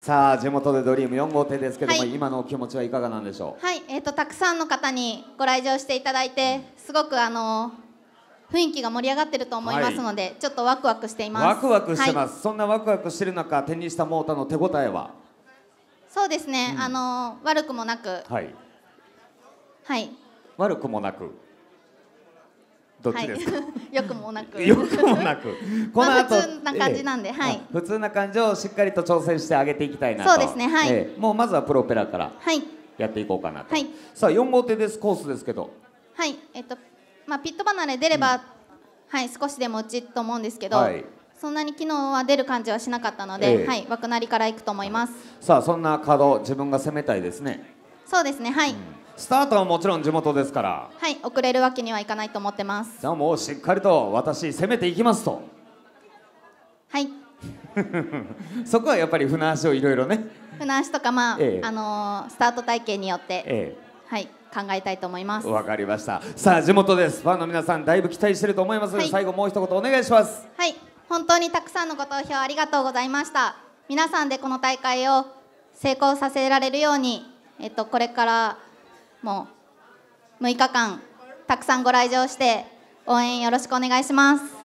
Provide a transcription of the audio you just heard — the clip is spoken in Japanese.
さあ地元でドリーム4号艇ですけども、はい、今のお気持ちはいかがなんでしょうはい、えーと、たくさんの方にご来場していただいてすごくあの雰囲気が盛り上がってると思いますので、はい、ちょっとワクワクしていますワクワクしてます、はい、そんなワクワクしてる中手にしたモーターの手応えはそうですね、うん、あの悪くもなくはい、はい、悪くもなくどっちですか、はい、よくもなく よくもなく この後、まあ、普通な感じなんで、ええ、はい、普通な感じをしっかりと挑戦してあげていきたいなとそうですねはい、え、もうまずはプロペラからはいやっていこうかなと、はい、さあ四号艇ですコースですけどはいえっとまあピット離れ出れば、うん、はい少しでも落ちと思うんですけど、はい、そんなに昨日は出る感じはしなかったので、はい枠なりからいくと思いますさあそんな角自分が攻めたいですねそうですねはい、うんスタートはもちろん地元ですからはい遅れるわけにはいかないと思ってますじゃあもうしっかりと私攻めていきますとはい そこはやっぱり船足をいろいろね船足とかまあ、ええ、あのー、スタート体験によって、ええ、はい考えたいと思いますわかりましたさあ地元ですファンの皆さんだいぶ期待してると思いますはい、最後もう一言お願いしますはい本当にたくさんのご投票ありがとうございました皆さんでこの大会を成功させられるようにえっとこれからもう6日間たくさんご来場して応援よろしくお願いします。